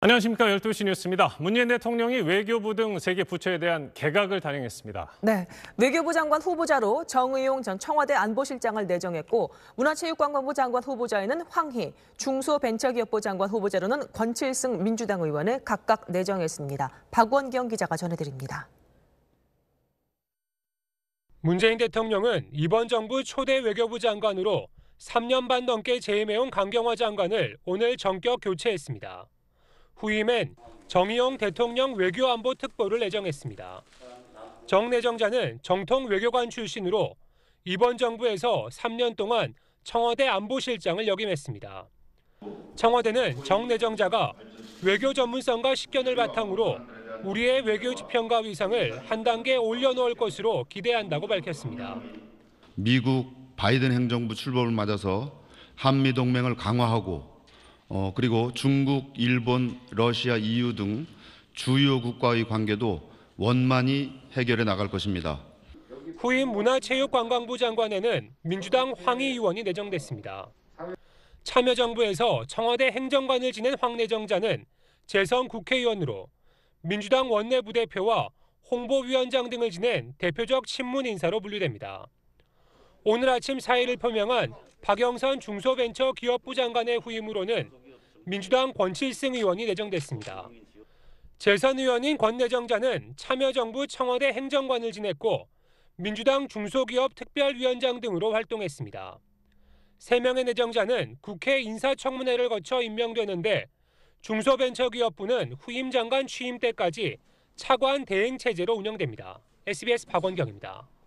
안녕하십니까. 12시 뉴스입니다. 문재인 대통령이 외교부 등 세계 부처에 대한 개각을 단행했습니다. 네. 외교부 장관 후보자로 정의용 전 청와대 안보실장을 내정했고 문화체육관광부 장관 후보자에는 황희, 중소벤처기업부 장관 후보자로는 권칠승 민주당 의원을 각각 내정했습니다. 박원경 기자가 전해드립니다. 문재인 대통령은 이번 정부 초대 외교부 장관으로 3년 반 넘게 재임해온 강경화 장관을 오늘 정격 교체했습니다. 후임엔 정의용 대통령 외교안보 특보를 내정했습니다. 정 내정자는 정통 외교관 출신으로 이번 정부에서 3년 동안 청와대 안보실장을 역임했습니다. 청와대는 정 내정자가 외교 전문성과 식견을 바탕으로 우리의 외교 지평가 위상을 한 단계 올려놓을 것으로 기대한다고 밝혔습니다. 미국 바이든 행정부 출범을 맞아서 한미 동맹을 강화하고 어, 그리고 중국, 일본, 러시아, EU 등 주요 국가의 관계도 원만히 해결해 나갈 것입니다. 후임 문화체육관광부 장관에는 민주당 황희 의원이 내정됐습니다. 참여정부에서 청와대 행정관을 지낸 황 내정자는 재선 국회의원으로 민주당 원내부대표와 홍보위원장 등을 지낸 대표적 친문 인사로 분류됩니다. 오늘 아침 사의를 표명한 박영선 중소벤처기업부 장관의 후임으로는 민주당 권칠승 의원이 내정됐습니다. 재선 의원인 권 내정자는 참여정부 청와대 행정관을 지냈고 민주당 중소기업 특별위원장 등으로 활동했습니다. 3명의 내정자는 국회 인사청문회를 거쳐 임명되는데 중소벤처기업부는 후임 장관 취임 때까지 차관 대행 체제로 운영됩니다. SBS 박원경입니다.